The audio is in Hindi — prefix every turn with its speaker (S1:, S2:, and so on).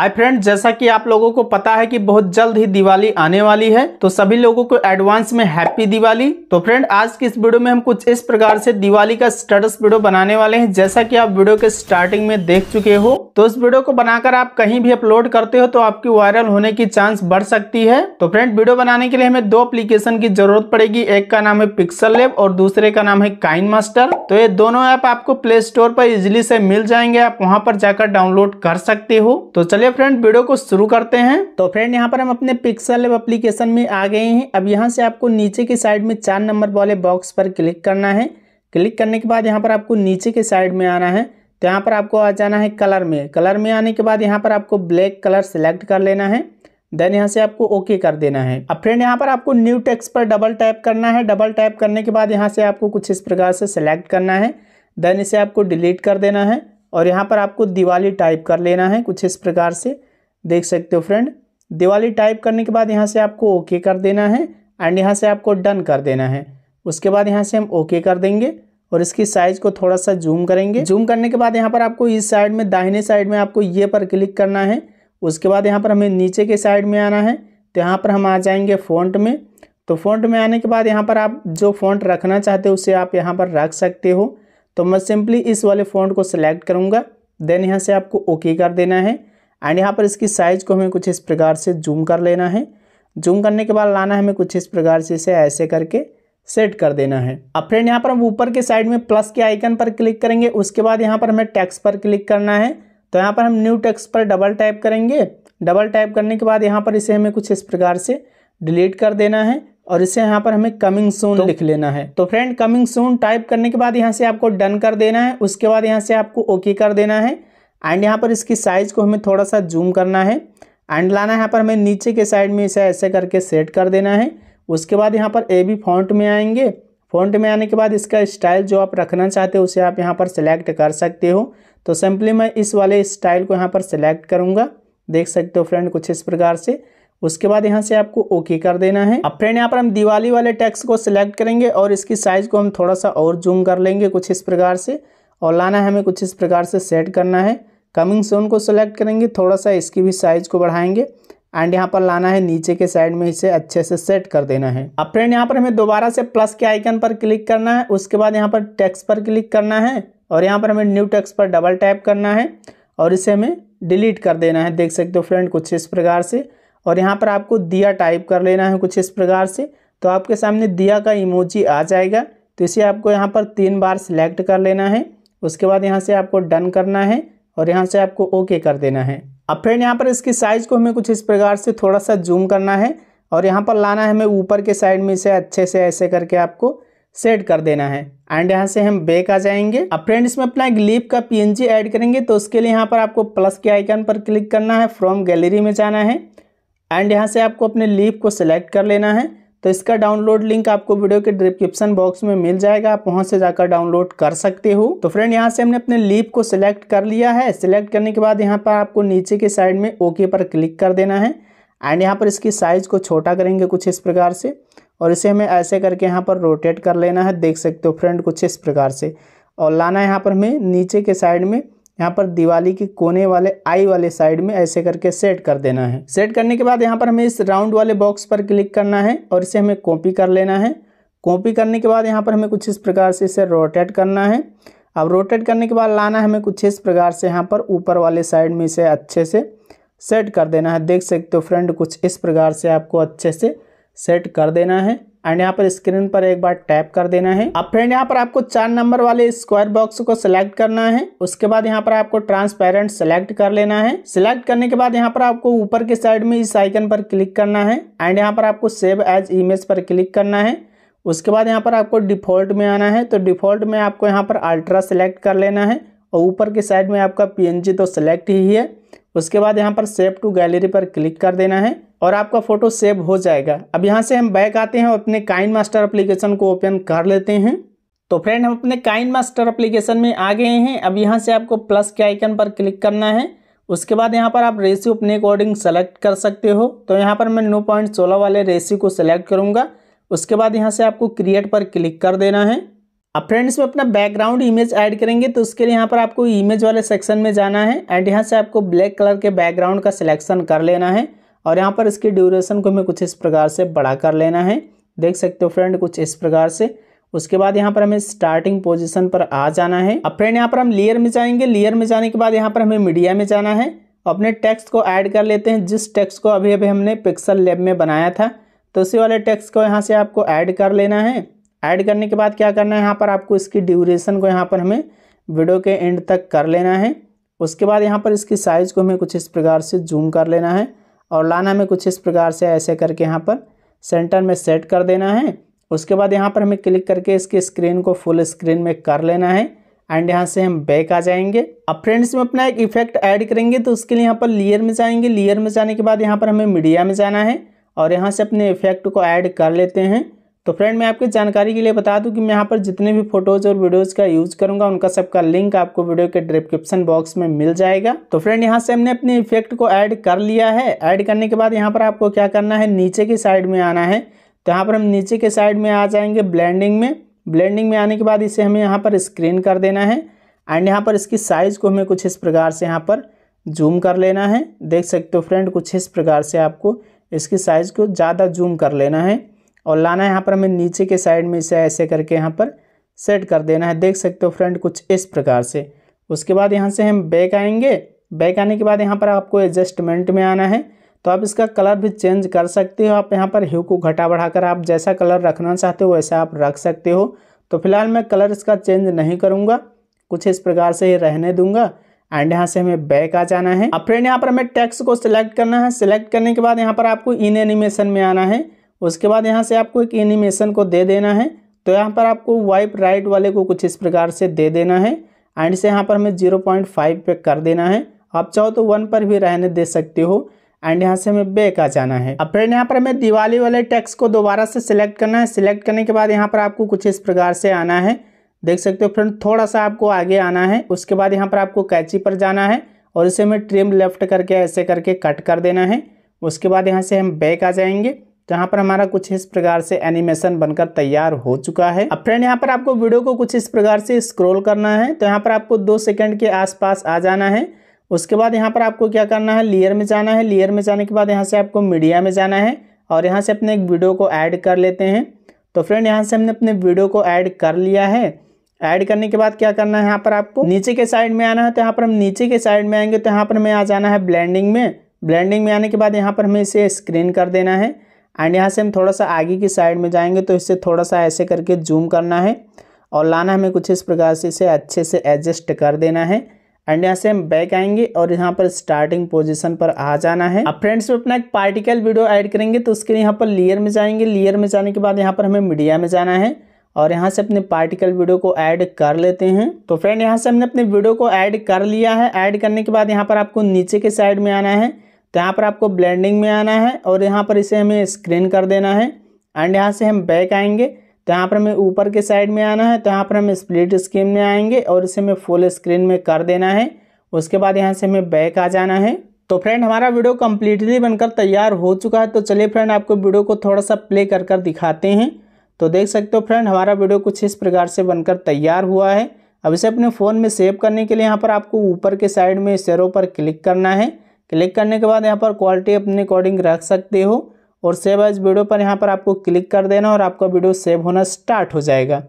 S1: हाय फ्रेंड जैसा कि आप लोगों को पता है कि बहुत जल्द ही दिवाली आने वाली है तो सभी लोगों को एडवांस में हैप्पी दिवाली तो फ्रेंड आज की इस वीडियो में हम कुछ इस प्रकार से दिवाली का स्टेटस वीडियो बनाने वाले हैं जैसा कि आप वीडियो के स्टार्टिंग में देख चुके हो तो इस वीडियो को बनाकर आप कहीं भी अपलोड करते हो तो आपकी वायरल होने की चांस बढ़ सकती है तो फ्रेंड वीडियो बनाने के लिए हमें दो अप्लीकेशन की जरूरत पड़ेगी एक का नाम है पिक्सल लेब और दूसरे का नाम है काइन मास्टर तो ये दोनों ऐप आपको प्ले स्टोर पर इजिली से मिल जाएंगे आप वहाँ पर जाकर डाउनलोड कर सकते हो तो चलिए चलिए फ्रेंड वीडियो को शुरू करते हैं तो फ्रेंड यहाँ पर हम अपने पिक्सल एप्लीकेशन में आ गए हैं अब यहाँ से आपको नीचे की साइड में चार नंबर वाले बॉक्स पर क्लिक करना है क्लिक करने के बाद यहाँ पर आपको नीचे के साइड में आना है तो यहाँ पर आपको आ जाना है कलर में कलर में आने के बाद यहाँ पर आपको ब्लैक कलर सेलेक्ट कर लेना है देन यहाँ से आपको ओके कर देना है अब फ्रेंड यहाँ पर आपको न्यू टेक्स पर डबल टैप करना है डबल टैप करने के बाद यहाँ से आपको कुछ इस प्रकार से सेलेक्ट करना है देन इसे आपको डिलीट कर देना है और यहाँ पर आपको दिवाली टाइप कर लेना है कुछ इस प्रकार से देख सकते हो फ्रेंड दिवाली टाइप करने के बाद यहाँ से आपको ओके कर देना है एंड यहाँ से आपको डन कर देना है उसके बाद यहाँ से हम ओके कर देंगे और इसकी साइज को थोड़ा सा जूम करेंगे जूम करने के बाद यहाँ पर आपको इस साइड में दाहिने साइड में आपको ये पर क्लिक करना है उसके बाद यहाँ पर हमें नीचे के साइड में आना है तो यहाँ पर हम आ जाएंगे फ़ॉन्ट में तो फ़ॉन्ट में आने के बाद यहाँ पर आप जो फ़ॉन्ट रखना चाहते हो उसे आप यहाँ पर रख सकते हो तो मैं सिंपली इस वाले फ़ॉन्ट को सिलेक्ट करूँगा देन यहाँ से आपको ओके कर देना है एंड यहाँ पर इसकी साइज़ को हमें कुछ इस प्रकार से जूम कर लेना है जूम करने के बाद लाना है हमें कुछ इस प्रकार से इसे ऐसे करके सेट कर देना है अब फ्रेंड यहाँ पर हम ऊपर के साइड में प्लस के आइकन पर क्लिक करेंगे उसके बाद यहाँ पर हमें टैक्स पर क्लिक करना है तो यहाँ पर हम न्यू टैक्स पर डबल टाइप करेंगे डबल टाइप करने के बाद यहाँ पर इसे हमें कुछ इस प्रकार से डिलीट कर देना है और इसे यहाँ पर हमें कमिंग सून तो, लिख लेना है तो फ्रेंड कमिंग सून टाइप करने के बाद यहाँ से आपको डन कर देना है उसके बाद यहाँ से आपको ओके कर देना है एंड यहाँ पर इसकी साइज़ को हमें थोड़ा सा जूम करना है एंड लाना यहाँ पर हमें नीचे के साइड में इसे ऐसे करके सेट कर देना है उसके बाद यहाँ पर ए बी फॉन्ट में आएंगे फॉन्ट में आने के बाद इसका स्टाइल जो आप रखना चाहते हो उसे आप यहाँ पर सिलेक्ट कर सकते हो तो सिंपली मैं इस वाले स्टाइल को यहाँ पर सिलेक्ट करूँगा देख सकते हो फ्रेंड कुछ इस प्रकार से उसके बाद यहाँ से आपको ओके कर देना है अब फ्रेंड यहाँ पर हम दिवाली वाले टैक्स को सिलेक्ट करेंगे और इसकी साइज को हम थोड़ा सा और जूम कर लेंगे कुछ इस प्रकार से और लाना हमें कुछ इस प्रकार से सेट करना है कमिंग सोन को सिलेक्ट करेंगे थोड़ा सा इसकी भी साइज को बढ़ाएंगे एंड यहाँ पर लाना है नीचे के साइड में इसे अच्छे से सेट कर देना है अब फ्रेंड यहाँ पर हमें दोबारा से प्लस के आइकन पर क्लिक करना है उसके बाद यहाँ पर टैक्स पर क्लिक करना है और यहाँ पर हमें न्यू टैक्स पर डबल टैप करना है और इसे हमें डिलीट कर देना है देख सकते हो फ्रेंड कुछ इस प्रकार से और यहाँ पर आपको दिया टाइप कर लेना है कुछ इस प्रकार से तो आपके सामने दिया का इमोजी आ जाएगा तो इसे आपको यहाँ पर तीन बार सिलेक्ट कर लेना है उसके बाद यहाँ से आपको डन करना है और यहाँ से आपको ओके कर देना है अब फ्रेंड यहाँ पर इसकी साइज़ को हमें कुछ इस प्रकार से थोड़ा सा जूम करना है और यहाँ पर लाना है हमें ऊपर के साइड में इसे अच्छे से ऐसे करके आपको सेट कर देना है एंड यहाँ से हम बैक आ जाएंगे अब फ्रेंड इसमें अपना एक लीप का पीएनजी ऐड करेंगे तो उसके लिए यहाँ पर आपको प्लस के आइकन पर क्लिक करना है फ्रॉम गैलरी में जाना है एंड यहाँ से आपको अपने लीप को सिलेक्ट कर लेना है तो इसका डाउनलोड लिंक आपको वीडियो के डिस्क्रिप्शन बॉक्स में मिल जाएगा आप वहां से जाकर डाउनलोड कर सकते हो तो फ्रेंड यहां से हमने अपने लीप को सिलेक्ट कर लिया है सिलेक्ट करने के बाद यहां पर आपको नीचे के साइड में ओके पर क्लिक कर देना है एंड यहाँ पर इसकी साइज को छोटा करेंगे कुछ इस प्रकार से और इसे हमें ऐसे करके यहाँ पर रोटेट कर लेना है देख सकते हो फ्रेंड कुछ इस प्रकार से और लाना यहाँ पर हमें नीचे के साइड में यहाँ पर दिवाली के कोने वाले आई वाले साइड में ऐसे करके सेट कर देना है सेट करने के बाद यहाँ पर हमें इस राउंड वाले बॉक्स पर क्लिक करना है और इसे हमें कॉपी कर लेना है कॉपी करने के बाद यहाँ पर हमें कुछ इस प्रकार से इसे रोटेट करना है अब रोटेट करने के बाद लाना है हमें कुछ इस प्रकार से यहाँ पर ऊपर वाले साइड में इसे अच्छे से सेट कर देना है देख सकते हो फ्रेंड कुछ इस प्रकार से आपको अच्छे से सेट कर देना है एंड यहाँ पर स्क्रीन पर एक बार टैप कर देना है अब फ्रेंड यहाँ पर आपको चार नंबर वाले स्क्वायर बॉक्स को सिलेक्ट करना है उसके बाद यहाँ पर आपको ट्रांसपेरेंट सिलेक्ट कर लेना है सिलेक्ट करने के बाद यहाँ पर आपको ऊपर के साइड में इस आइकन पर क्लिक करना है एंड यहाँ पर आपको सेव एज इमेज पर क्लिक करना है उसके बाद यहाँ पर आपको डिफॉल्ट में आना है तो डिफॉल्ट में आपको यहाँ पर अल्ट्रा सेलेक्ट कर लेना है और ऊपर के साइड में आपका पी तो सिलेक्ट ही है उसके बाद यहाँ पर सेव टू गैलरी पर क्लिक कर देना है और आपका फ़ोटो सेव हो जाएगा अब यहाँ से हम बैक आते हैं और अपने काइन मास्टर अप्लीकेशन को ओपन कर लेते हैं तो फ्रेंड हम अपने काइन मास्टर अप्लीकेशन में आ गए हैं अब यहाँ से आपको प्लस के आइकन पर क्लिक करना है उसके बाद यहाँ पर आप रेसी अपने अकॉर्डिंग सेलेक्ट कर सकते हो तो यहाँ पर मैं नौ पॉइंट सोलह वाले रेसी को सिलेक्ट करूँगा उसके बाद यहाँ से आपको क्रिएट पर क्लिक कर देना है अब फ्रेंड्स में अपना बैकग्राउंड इमेज ऐड करेंगे तो उसके लिए यहाँ पर आपको इमेज वाले सेक्शन में जाना है एंड यहाँ से आपको ब्लैक कलर के बैकग्राउंड का सिलेक्शन कर लेना है और यहाँ पर इसकी ड्यूरेशन को हमें कुछ इस प्रकार से बढ़ा कर लेना है देख सकते हो फ्रेंड कुछ इस प्रकार से उसके बाद यहाँ पर हमें स्टार्टिंग पोजिशन पर आ जाना है अब फ्रेंड यहाँ पर हम लेयर में जाएंगे लेयर में जाने के बाद यहाँ पर हमें मीडिया में जाना है अपने टेक्स्ट को ऐड कर लेते हैं जिस टेक्स्ट को अभी अभी हमने पिक्सल लेब में बनाया था तो उसी वाले टेक्स्ट को यहाँ से आपको ऐड कर लेना है ऐड करने के बाद क्या करना है यहाँ पर आपको इसकी ड्यूरेशन को यहाँ पर हमें वीडियो के एंड तक कर लेना है उसके बाद यहाँ पर इसकी साइज़ को हमें कुछ इस प्रकार से जूम कर लेना है और लाना हमें कुछ इस प्रकार से ऐसे करके यहाँ पर सेंटर में सेट कर देना है उसके बाद यहाँ पर हमें क्लिक करके इसके स्क्रीन को फुल स्क्रीन में कर लेना है एंड यहाँ से हम बैक आ जाएंगे अब फ्रेंड्स में अपना एक इफेक्ट ऐड करेंगे तो उसके लिए यहाँ पर लेयर में जाएंगे लेयर में जाने के बाद यहाँ पर हमें मीडिया में जाना है और यहाँ से अपने इफेक्ट को ऐड कर लेते हैं तो फ्रेंड मैं आपकी जानकारी के लिए बता दूं कि मैं यहाँ पर जितने भी फोटोज़ और वीडियोज़ का यूज़ करूंगा उनका सबका लिंक आपको वीडियो के डिस्क्रिप्शन बॉक्स में मिल जाएगा तो फ्रेंड यहाँ से हमने अपने इफेक्ट को ऐड कर लिया है ऐड करने के बाद यहाँ पर आपको क्या करना है नीचे की साइड में आना है तो यहाँ पर हम नीचे के साइड में आ जाएंगे ब्लैंडिंग में ब्लैंडिंग में आने के बाद इसे हमें यहाँ पर स्क्रीन कर देना है एंड यहाँ पर इसकी साइज़ को हमें कुछ इस प्रकार से यहाँ पर जूम कर लेना है देख सकते हो फ्रेंड कुछ इस प्रकार से आपको इसकी साइज़ को ज़्यादा जूम कर लेना है और लाना है यहाँ पर हमें नीचे के साइड में इसे ऐसे करके यहाँ पर सेट कर देना है देख सकते हो फ्रेंड कुछ इस प्रकार से उसके बाद यहाँ से हम बैक आएंगे बैक आने के बाद यहाँ पर आपको एडजस्टमेंट में आना है तो आप इसका कलर भी चेंज कर सकते हो आप यहाँ पर ह्यू को घटा बढ़ाकर आप जैसा कलर रखना चाहते हो वैसा आप रख सकते हो तो फिलहाल मैं कलर इसका चेंज नहीं करूँगा कुछ इस प्रकार से ही रहने दूंगा एंड यहाँ से हमें बैक आ जाना है अब फ्रेंड यहाँ पर हमें टेक्स्ट को सिलेक्ट करना है सिलेक्ट करने के बाद यहाँ पर आपको इन एनिमेशन में आना है उसके बाद यहाँ से आपको एक एनिमेशन को दे देना है तो यहाँ पर आपको वाइप राइट वाले को कुछ इस प्रकार से दे देना है एंड से यहाँ पर हमें जीरो पॉइंट फाइव पे कर देना है आप चाहो तो वन पर भी रहने दे सकते हो एंड यहाँ से हमें बैक आ जाना है अब फ्रेंड यहाँ पर हमें दिवाली वाले टैक्स को दोबारा से सिलेक्ट करना है सिलेक्ट करने के बाद यहाँ पर आपको कुछ इस प्रकार से आना है देख सकते हो फ्रेंड थोड़ा सा आपको आगे आना है उसके बाद यहाँ पर आपको कैची पर जाना है और इसे हमें ट्रिम लेफ्ट करके ऐसे करके कट कर देना है उसके बाद यहाँ से हम बैक आ जाएंगे जहाँ तो पर हमारा कुछ इस प्रकार से एनिमेशन बनकर तैयार हो चुका है अब फ्रेंड यहाँ पर आपको वीडियो को कुछ इस प्रकार से स्क्रोल करना है तो यहाँ पर आपको दो सेकेंड के आसपास आ जाना है उसके बाद यहाँ पर आपको क्या करना है लेयर में जाना है लेयर में जाने के बाद यहाँ से आपको मीडिया में जाना है और यहाँ से अपने एक वीडियो को ऐड कर लेते हैं तो फ्रेंड यहाँ से हमने अपने वीडियो को ऐड कर लिया है ऐड करने के बाद क्या करना है यहाँ पर आपको नीचे के साइड में आना है तो यहाँ पर हम नीचे के साइड में आएंगे तो यहाँ पर हमें आ जाना है ब्लेंडिंग में ब्लेंडिंग में आने के बाद यहाँ पर हमें इसे स्क्रीन कर देना है एंड यहाँ से हम थोड़ा सा आगे की साइड में जाएंगे तो इसे थोड़ा सा ऐसे करके जूम करना है और लाना हमें कुछ इस प्रकार से इसे अच्छे से एडजस्ट कर देना है एंड यहाँ से हम बैक आएंगे और यहाँ पर स्टार्टिंग पोजीशन पर आ जाना है अब फ्रेंड्स अपना एक पार्टिकल वीडियो ऐड करेंगे तो उसके लिए यहाँ पर लेयर में जाएंगे लेयर में जाने के बाद यहाँ पर हमें मीडिया में जाना है और यहाँ से अपने पार्टिकल वीडियो को ऐड कर लेते हैं तो फ्रेंड यहाँ से हमने अपने वीडियो को ऐड कर लिया है ऐड करने के बाद यहाँ पर आपको नीचे के साइड में आना है तो यहाँ पर आपको ब्लेंडिंग में आना है और यहाँ पर इसे हमें स्क्रीन कर देना है एंड यहाँ से हम बैक आएंगे तो यहाँ पर हमें ऊपर के साइड में आना है तो यहाँ पर हम स्प्लिट स्क्रीन में आएंगे और इसे हमें फुल स्क्रीन में कर देना है उसके बाद यहाँ से हमें बैक आ जाना है तो फ्रेंड हमारा वीडियो कम्प्लीटली बनकर तैयार हो चुका है तो चलिए फ्रेंड आपको वीडियो को थोड़ा सा प्ले कर कर दिखाते हैं तो देख सकते हो फ्रेंड हमारा वीडियो कुछ इस प्रकार से बनकर तैयार हुआ है अब इसे अपने फ़ोन में सेव करने के लिए यहाँ पर आपको ऊपर के साइड में इस पर क्लिक करना है क्लिक करने के बाद यहाँ पर क्वालिटी अपने अकॉर्डिंग रख सकते हो और सेव एज वीडियो पर यहाँ पर आपको क्लिक कर देना और आपका वीडियो सेव होना स्टार्ट हो जाएगा